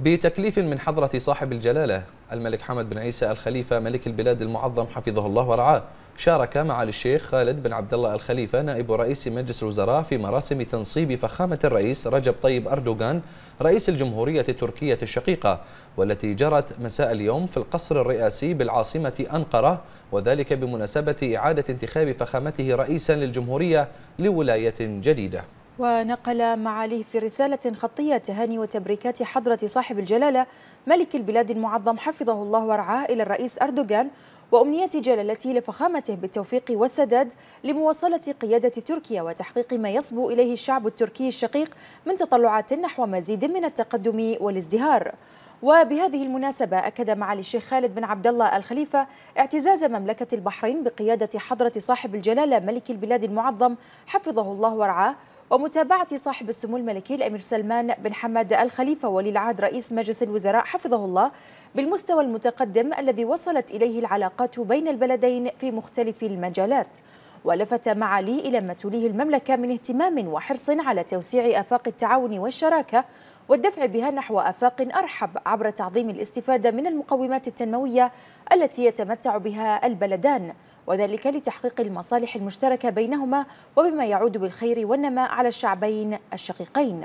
بتكليف من حضرة صاحب الجلالة الملك حمد بن عيسى الخليفة ملك البلاد المعظم حفظه الله ورعاه شارك معالي الشيخ خالد بن عبد الله الخليفة نائب رئيس مجلس الوزراء في مراسم تنصيب فخامة الرئيس رجب طيب أردوغان رئيس الجمهورية التركية الشقيقة والتي جرت مساء اليوم في القصر الرئاسي بالعاصمة أنقرة وذلك بمناسبة إعادة انتخاب فخامته رئيسا للجمهورية لولاية جديدة ونقل معاليه في رسالة خطية تهاني وتبريكات حضرة صاحب الجلالة ملك البلاد المعظم حفظه الله ورعاه إلى الرئيس أردوغان وأمنية جلالته لفخامته بالتوفيق والسداد لمواصلة قيادة تركيا وتحقيق ما يصبو إليه الشعب التركي الشقيق من تطلعات نحو مزيد من التقدم والازدهار وبهذه المناسبة أكد معالي الشيخ خالد بن عبد الله الخليفة اعتزاز مملكة البحرين بقيادة حضرة صاحب الجلالة ملك البلاد المعظم حفظه الله ورعاه ومتابعة صاحب السمو الملكي الأمير سلمان بن حمد الخليفة ولي العهد رئيس مجلس الوزراء حفظه الله بالمستوى المتقدم الذي وصلت إليه العلاقات بين البلدين في مختلف المجالات ولفت معالي إلى ما توليه المملكة من اهتمام وحرص على توسيع آفاق التعاون والشراكة والدفع بها نحو آفاق أرحب عبر تعظيم الاستفادة من المقومات التنموية التي يتمتع بها البلدان وذلك لتحقيق المصالح المشتركة بينهما وبما يعود بالخير والنماء على الشعبين الشقيقين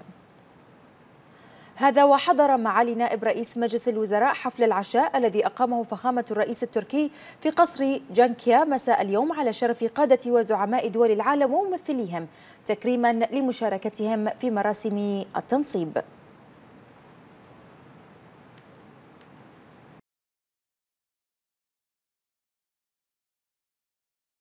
هذا وحضر معالي نائب رئيس مجلس الوزراء حفل العشاء الذي أقامه فخامة الرئيس التركي في قصر جانكيا مساء اليوم على شرف قادة وزعماء دول العالم وممثليهم تكريما لمشاركتهم في مراسم التنصيب